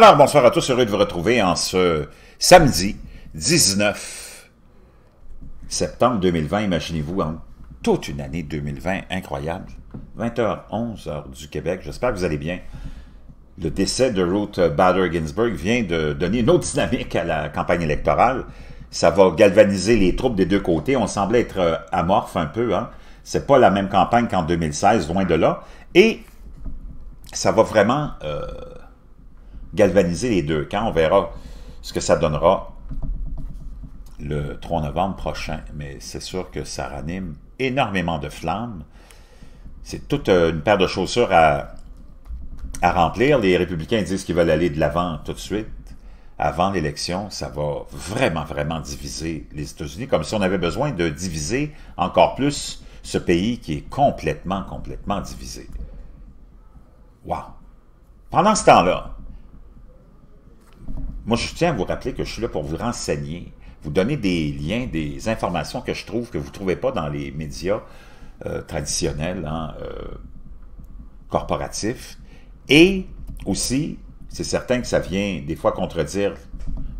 Alors, bonsoir à tous, heureux de vous retrouver en ce samedi 19 septembre 2020. Imaginez-vous, toute une année 2020 incroyable, 20h11 heure du Québec, j'espère que vous allez bien. Le décès de Ruth Bader Ginsburg vient de donner une autre dynamique à la campagne électorale. Ça va galvaniser les troupes des deux côtés. On semble être euh, amorphe un peu. Hein? C'est pas la même campagne qu'en 2016, loin de là. Et ça va vraiment... Euh, galvaniser les deux camps. On verra ce que ça donnera le 3 novembre prochain. Mais c'est sûr que ça ranime énormément de flammes. C'est toute euh, une paire de chaussures à, à remplir. Les républicains disent qu'ils veulent aller de l'avant tout de suite. Avant l'élection, ça va vraiment, vraiment diviser les États-Unis, comme si on avait besoin de diviser encore plus ce pays qui est complètement, complètement divisé. Wow! Pendant ce temps-là, moi, je tiens à vous rappeler que je suis là pour vous renseigner, vous donner des liens, des informations que je trouve que vous ne trouvez pas dans les médias euh, traditionnels, hein, euh, corporatifs. Et aussi, c'est certain que ça vient des fois contredire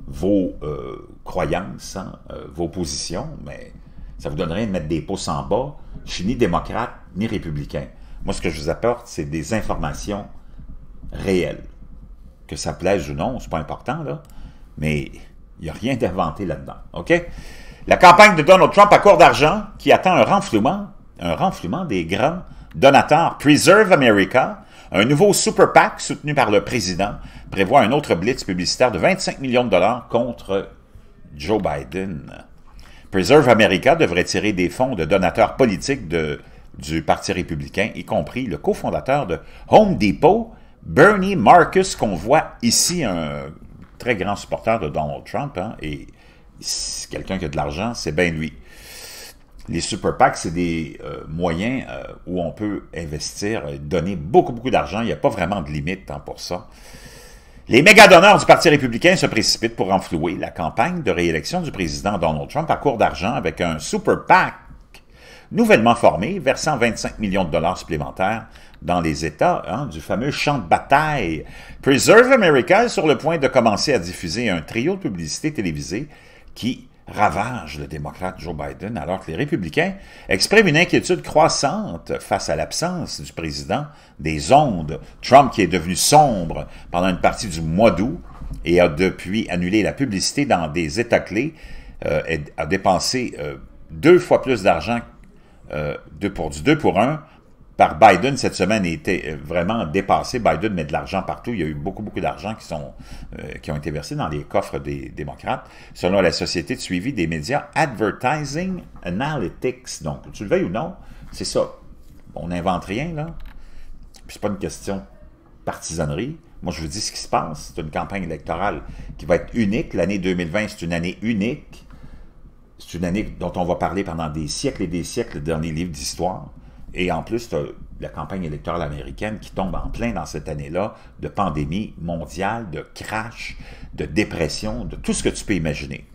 vos euh, croyances, hein, vos positions, mais ça vous rien de mettre des pouces en bas. Je suis ni démocrate ni républicain. Moi, ce que je vous apporte, c'est des informations réelles que ça plaise ou non, c'est pas important, là. Mais il n'y a rien d'inventé là-dedans. OK? La campagne de Donald Trump à court d'argent qui attend un renflouement, un renflouement des grands donateurs. Preserve America, un nouveau super PAC soutenu par le président, prévoit un autre blitz publicitaire de 25 millions de dollars contre Joe Biden. Preserve America devrait tirer des fonds de donateurs politiques du Parti républicain, y compris le cofondateur de Home Depot, Bernie Marcus, qu'on voit ici, un très grand supporter de Donald Trump, hein, et quelqu'un qui a de l'argent, c'est bien lui. Les super PAC, c'est des euh, moyens euh, où on peut investir, et donner beaucoup, beaucoup d'argent. Il n'y a pas vraiment de limite hein, pour ça. Les méga donneurs du Parti républicain se précipitent pour renflouer la campagne de réélection du président Donald Trump à court d'argent avec un super PAC nouvellement formé, versant 25 millions de dollars supplémentaires dans les États hein, du fameux champ de bataille. Preserve America est sur le point de commencer à diffuser un trio de publicités télévisées qui ravage le démocrate Joe Biden, alors que les républicains expriment une inquiétude croissante face à l'absence du président des ondes. Trump, qui est devenu sombre pendant une partie du mois d'août et a depuis annulé la publicité dans des États clés, euh, a dépensé euh, deux fois plus d'argent euh, deux pour du pour 1 par Biden cette semaine était euh, vraiment dépassé. Biden met de l'argent partout. Il y a eu beaucoup, beaucoup d'argent euh, qui, ont été versés dans les coffres des démocrates, selon la Société de suivi des médias Advertising Analytics. Donc, tu le veilles ou non, c'est ça. On n'invente rien, là. c'est pas une question partisanerie. Moi, je vous dis ce qui se passe. C'est une campagne électorale qui va être unique. L'année 2020, c'est une année unique c'est une année dont on va parler pendant des siècles et des siècles dans les livres d'histoire. Et en plus, la campagne électorale américaine qui tombe en plein dans cette année-là de pandémie mondiale, de crash, de dépression, de tout ce que tu peux imaginer.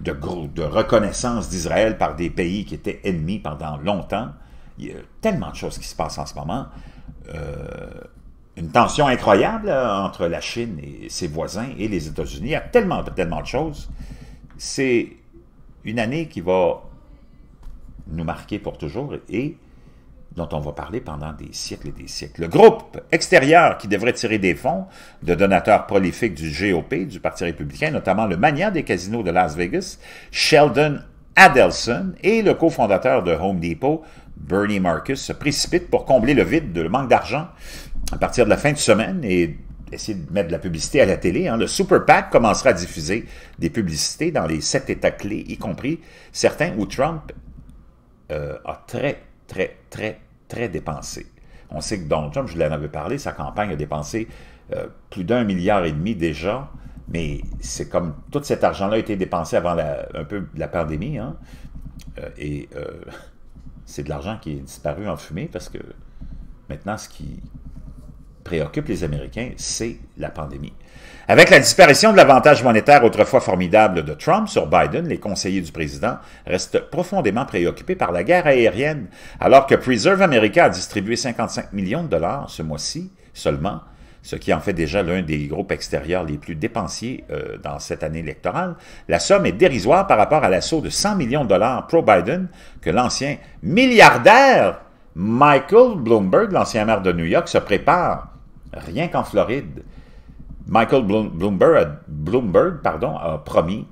De, reconnaissance d'Israël par des pays qui étaient ennemis pendant longtemps. Il y a tellement de choses qui se passent en ce moment. Euh, une tension incroyable euh, entre la Chine et ses voisins et les États-Unis. Il y a tellement, tellement de choses c'est une année qui va nous marquer pour toujours et dont on va parler pendant des siècles et des siècles. Le groupe extérieur qui devrait tirer des fonds de donateurs prolifiques du GOP, du Parti républicain, notamment le magnat des casinos de Las Vegas, Sheldon Adelson, et le cofondateur de Home Depot, Bernie Marcus, se précipitent pour combler le vide, de le manque d'argent à partir de la fin de semaine et essayer de mettre de la publicité à la télé. Hein. Le Super PAC commencera à diffuser des publicités dans les sept États clés, y compris certains où Trump euh, a très, très, très, très dépensé. On sait que Donald Trump, je l'en avais parlé, sa campagne a dépensé euh, plus d'un milliard et demi déjà, mais c'est comme tout cet argent-là a été dépensé avant un peu la pandémie, hein. euh, et c'est de l'argent qui est disparu en fumée parce que maintenant, ce qui préoccupe les Américains, c'est la pandémie. Avec la disparition de l'avantage monétaire autrefois formidable de Trump sur Biden, les conseillers du président restent profondément préoccupés par la guerre aérienne, alors que Preserve America a distribué 55 millions de dollars ce mois-ci seulement, ce qui en fait déjà l'un des groupes extérieurs les plus dépensiers euh, dans cette année électorale. La somme est dérisoire par rapport à l'assaut de 100 millions de dollars pro-Biden que l'ancien milliardaire Michael Bloomberg, l'ancien maire de New York, se prépare rien qu'en Floride. Michael Bloomberg, Bloomberg pardon, a promis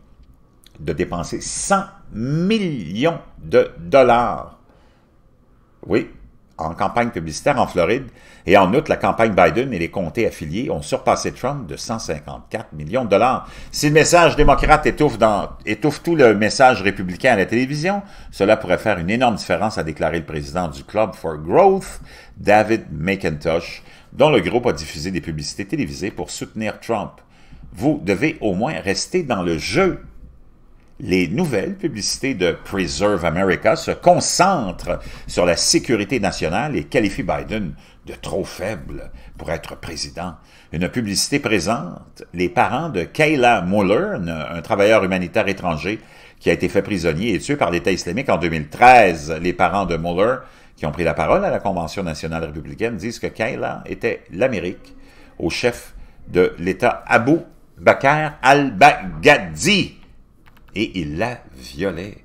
de dépenser 100 millions de dollars. Oui, en campagne publicitaire en Floride. Et en août, la campagne Biden et les comtés affiliés ont surpassé Trump de 154 millions de dollars. Si le message démocrate étouffe, étouffe tout le message républicain à la télévision, cela pourrait faire une énorme différence, a déclaré le président du Club for Growth, David McIntosh, dont le groupe a diffusé des publicités télévisées pour soutenir Trump. Vous devez au moins rester dans le jeu. Les nouvelles publicités de Preserve America se concentrent sur la sécurité nationale et qualifient Biden de trop faible pour être président. Une publicité présente les parents de Kayla Muller, un travailleur humanitaire étranger qui a été fait prisonnier et tué par l'État islamique en 2013. Les parents de Muller qui ont pris la parole à la Convention nationale républicaine disent que Kaila était l'Amérique au chef de l'État Abu Bakr al-Baghdadi. Et il la violait.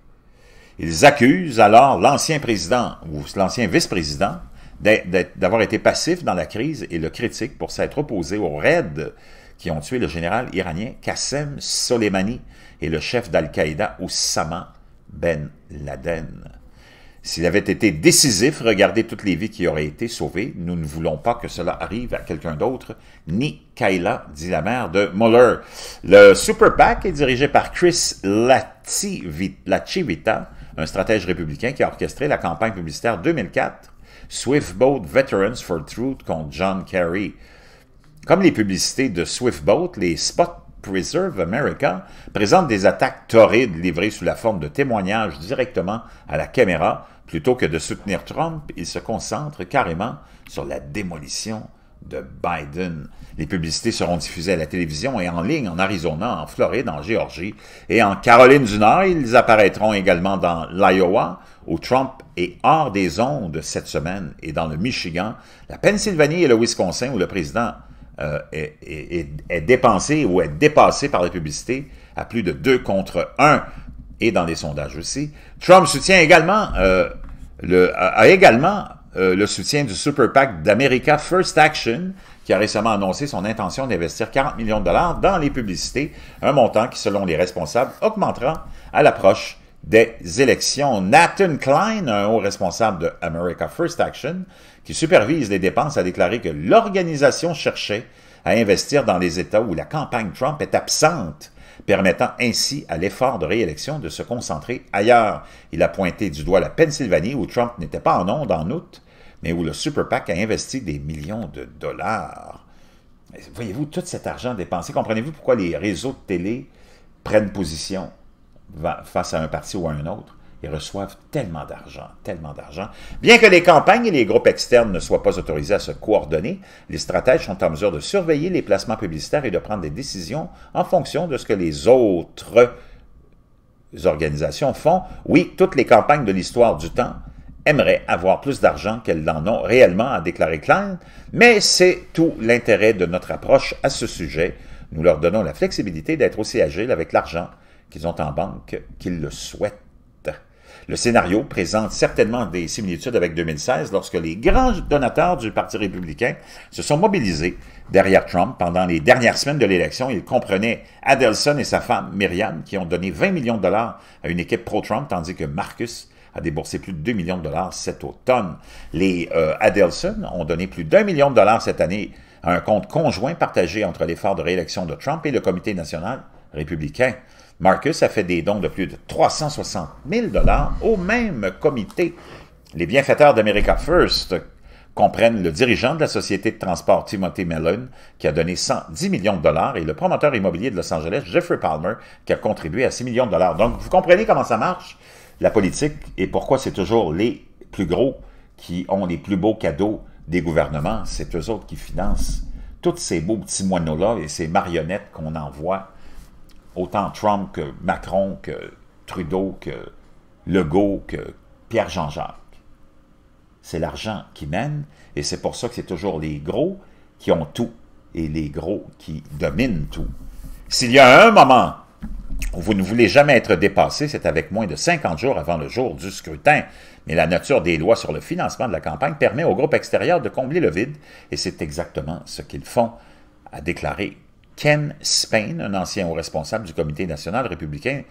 Ils accusent alors l'ancien président ou l'ancien vice-président d'avoir été passif dans la crise et le critique pour s'être opposé aux raids qui ont tué le général iranien Qassem Soleimani et le chef d'Al-Qaïda Oussama Ben Laden. S'il avait été décisif, regardez toutes les vies qui auraient été sauvées. Nous ne voulons pas que cela arrive à quelqu'un d'autre, ni Kayla, dit la mère de Muller. Le Super PAC est dirigé par Chris Lachivita, un stratège républicain qui a orchestré la campagne publicitaire 2004 Swift Boat Veterans for Truth contre John Kerry. Comme les publicités de Swift Boat, les spots Reserve America présente des attaques torrides livrées sous la forme de témoignages directement à la caméra. Plutôt que de soutenir Trump, il se concentre carrément sur la démolition de Biden. Les publicités seront diffusées à la télévision et en ligne en Arizona, en Floride, en Géorgie et en Caroline du Nord. Ils apparaîtront également dans l'Iowa, où Trump est hors des ondes cette semaine, et dans le Michigan, la Pennsylvanie et le Wisconsin, où le président euh, est, dépensé ou est dépassé par les publicités à plus de 2 contre 1 et dans des sondages aussi. Trump soutient également euh, le, a également euh, le soutien du Super PAC d'America First Action, qui a récemment annoncé son intention d'investir 40 millions de dollars dans les publicités, un montant qui, selon les responsables, augmentera à l'approche des élections. Nathan Klein, un haut responsable de America First Action, qui supervise les dépenses, a déclaré que l'organisation cherchait à investir dans les États où la campagne Trump est absente, permettant ainsi à l'effort de réélection de se concentrer ailleurs. Il a pointé du doigt la Pennsylvanie, où Trump n'était pas en onde en août, mais où le Super PAC a investi des millions de dollars. Voyez-vous, tout cet argent dépensé, comprenez-vous pourquoi les réseaux de télé prennent position face à un parti ou à un autre, ils reçoivent tellement d'argent, tellement d'argent. Bien que les campagnes et les groupes externes ne soient pas autorisés à se coordonner, les stratèges sont en mesure de surveiller les placements publicitaires et de prendre des décisions en fonction de ce que les autres organisations font. Oui, toutes les campagnes de l'histoire du temps aimeraient avoir plus d'argent qu'elles n'en ont réellement, a déclaré Klein, mais c'est tout l'intérêt de notre approche à ce sujet. Nous leur donnons la flexibilité d'être aussi agiles avec l'argent qu'ils ont en banque qu'ils le souhaitent. Le scénario présente certainement des similitudes avec 2016 lorsque les grands donateurs du Parti républicain se sont mobilisés derrière Trump pendant les dernières semaines de l'élection. Ils comprenaient Adelson et sa femme Myriam qui ont donné 20 millions de dollars à une équipe pro-Trump tandis que Marcus a déboursé plus de 2 millions de dollars cet automne. Les euh, Adelson ont donné plus d'un million de dollars cette année à un compte conjoint partagé entre l'effort de réélection de Trump et le Comité national républicain. Marcus a fait des dons de plus de 360 000 au même comité. Les bienfaiteurs d'America First comprennent le dirigeant de la société de transport Timothy Mellon, qui a donné 110 millions de dollars, et le promoteur immobilier de Los Angeles, Jeffrey Palmer, qui a contribué à 6 millions de dollars. Donc, vous comprenez comment ça marche, la politique, et pourquoi c'est toujours les plus gros qui ont les plus beaux cadeaux des gouvernements. C'est eux autres qui financent tous ces beaux petits moineaux-là et ces marionnettes qu'on envoie autant Trump que Macron, que Trudeau, que Legault, que Pierre-Jean-Jacques. C'est l'argent qui mène, et c'est pour ça que c'est toujours les gros qui ont tout, et les gros qui dominent tout. S'il y a un moment où vous ne voulez jamais être dépassé, c'est avec moins de 50 jours avant le jour du scrutin. Mais la nature des lois sur le financement de la campagne permet aux groupes extérieurs de combler le vide, et c'est exactement ce qu'ils font, à déclarer Ken Spain, un ancien haut responsable du Comité national républicain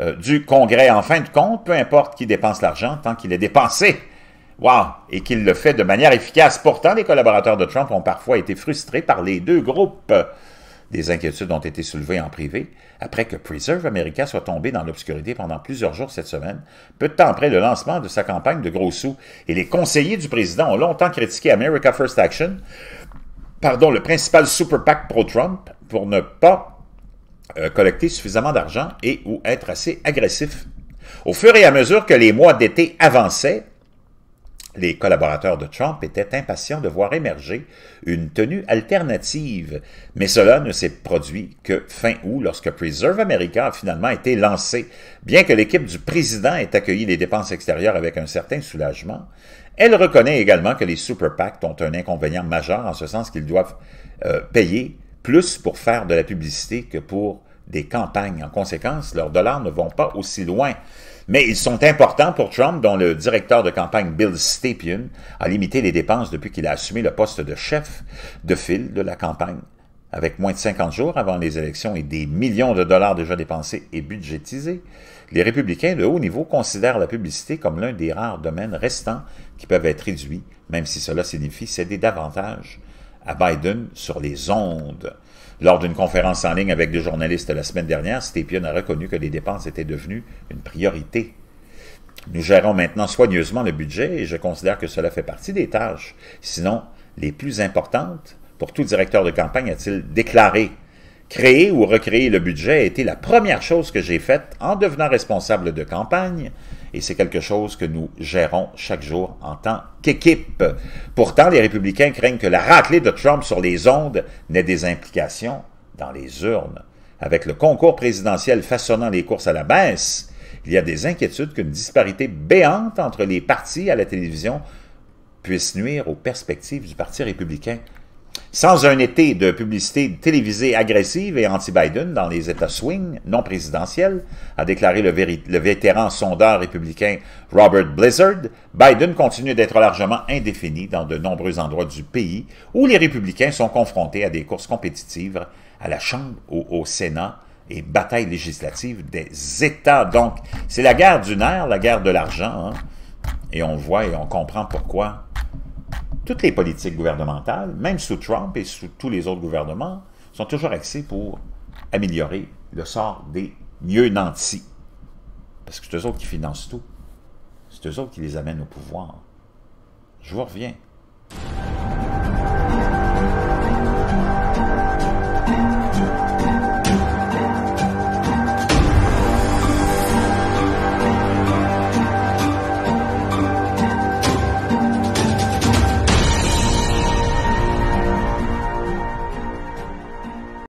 euh, du Congrès. En fin de compte, peu importe qui dépense l'argent, tant qu'il est dépensé, wow, et qu'il le fait de manière efficace. Pourtant, les collaborateurs de Trump ont parfois été frustrés par les deux groupes. Des inquiétudes ont été soulevées en privé après que Preserve America soit tombé dans l'obscurité pendant plusieurs jours cette semaine, peu de temps après le lancement de sa campagne de gros sous. Et les conseillers du président ont longtemps critiqué America First Action, pardon, le principal super PAC pro-Trump, pour ne pas euh, collecter suffisamment d'argent et ou être assez agressif. Au fur et à mesure que les mois d'été avançaient, les collaborateurs de Trump étaient impatients de voir émerger une tenue alternative, mais cela ne s'est produit que fin août lorsque Preserve America a finalement été lancé. Bien que l'équipe du président ait accueilli les dépenses extérieures avec un certain soulagement, elle reconnaît également que les super PAC ont un inconvénient majeur en ce sens qu'ils doivent euh, payer plus pour faire de la publicité que pour des campagnes. En conséquence, leurs dollars ne vont pas aussi loin. Mais ils sont importants pour Trump, dont le directeur de campagne Bill Stepien, a limité les dépenses depuis qu'il a assumé le poste de chef de file de la campagne. Avec moins de 50 jours avant les élections et des millions de dollars déjà dépensés et budgétisés, les républicains de haut niveau considèrent la publicité comme l'un des rares domaines restants qui peuvent être réduits, même si cela signifie céder davantage à Biden sur les ondes. Lors d'une conférence en ligne avec des journalistes la semaine dernière, Stephen a reconnu que les dépenses étaient devenues une priorité. Nous gérons maintenant soigneusement le budget et je considère que cela fait partie des tâches, sinon les plus importantes, pour tout directeur de campagne, a-t-il déclaré. Créer ou recréer le budget a été la première chose que j'ai faite en devenant responsable de campagne et c'est quelque chose que nous gérons chaque jour en tant qu'équipe. Pourtant, les républicains craignent que la raclée de Trump sur les ondes n'ait des implications dans les urnes. Avec le concours présidentiel façonnant les courses à la baisse, il y a des inquiétudes qu'une disparité béante entre les partis à la télévision puisse nuire aux perspectives du Parti républicain. Sans un été de publicité télévisée agressive et anti-Biden dans les États swing non présidentiels, a déclaré le, vétéran sondeur républicain Robert Blizzard, Biden continue d'être largement indéfini dans de nombreux endroits du pays où les républicains sont confrontés à des courses compétitives à la Chambre ou au Sénat et batailles législatives des États. Donc, c'est la guerre du nerf, la guerre de l'argent, hein. et on voit et on comprend pourquoi toutes les politiques gouvernementales, même sous Trump et sous tous les autres gouvernements, sont toujours axées pour améliorer le sort des mieux nantis. Parce que c'est eux autres qui financent tout. C'est eux autres qui les amènent au pouvoir. Je vous reviens.